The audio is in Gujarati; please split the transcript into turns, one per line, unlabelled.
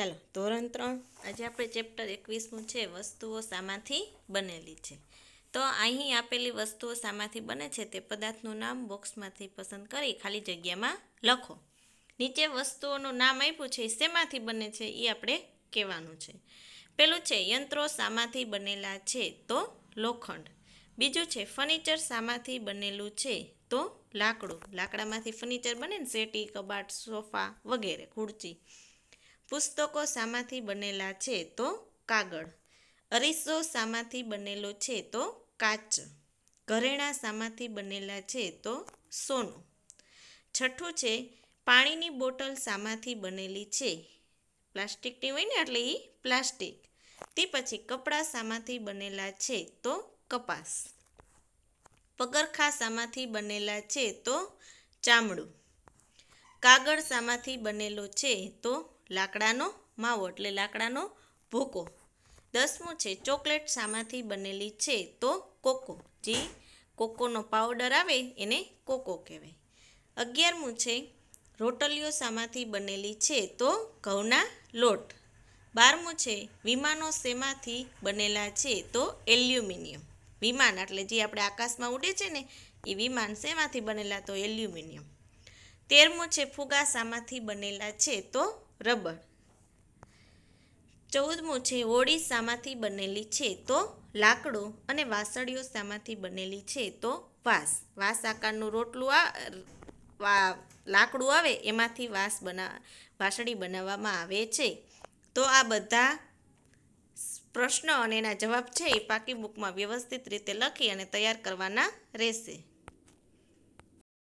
ચાલો ધોરણ ત્રણ આજે આપણે ચેપ્ટર એકવીસમું છે વસ્તુઓ સામાંથી બનેલી છે તો અહીં આપેલી વસ્તુઓ સામાંથી બને છે તે પદાર્થનું નામ બોક્સમાંથી પસંદ કરી ખાલી જગ્યામાં લખો નીચે વસ્તુઓનું નામ આપ્યું છે શેમાંથી બને છે એ આપણે કહેવાનું છે પેલું છે યંત્રો સામાંથી બનેલા છે તો લોખંડ બીજું છે ફર્નિચર સામાંથી બનેલું છે તો લાકડું લાકડામાંથી ફર્નિચર બને ને સેટી કબાટ સોફા વગેરે ખુરચી પુસ્તકો શામાંથી બનેલા છે તો કાગળ અરીસો શામાંથી બનેલો છે તો કાચ ઘરેણાં શામાંથી બનેલા છે તો સોનું છઠ્ઠું છે પાણીની બોટલ શામાંથી બનેલી છે પ્લાસ્ટિકની હોય ને એટલે એ પ્લાસ્ટિક તે પછી કપડાં શામાંથી બનેલા છે તો કપાસ પગરખા શામાંથી બનેલા છે તો ચામડું કાગળ શામાંથી બનેલો છે તો લાકડાનો માવો એટલે લાકડાનો ભૂકો દસમું છે ચોકલેટ શામાંથી બનેલી છે તો કોકો જે કોકોનો પાવડર આવે એને કોકો કહેવાય અગિયારમું છે રોટલીઓ શામાંથી બનેલી છે તો ઘઉંના લોટ બારમું છે વિમાનો શેમાંથી બનેલા છે તો એલ્યુમિનિયમ વિમાન એટલે જે આપણે આકાશમાં ઉડે છે ને એ વિમાન શેમાંથી બનેલા તો એલ્યુમિનિયમ તેરમું છે ફુગા શામાંથી બનેલા છે તો રબર ચૌદમું છે હોળી શામાંથી બનેલી છે તો લાકડો અને વાસળીઓ શામાંથી બનેલી છે તો વાસ વાસ આકારનું રોટલું આ લાકડું આવે એમાંથી વાસ બના વાસળી બનાવવામાં આવે છે તો આ બધા પ્રશ્નો અને એના જવાબ છે એ પાકી બુકમાં વ્યવસ્થિત રીતે લખી અને તૈયાર કરવાના રહેશે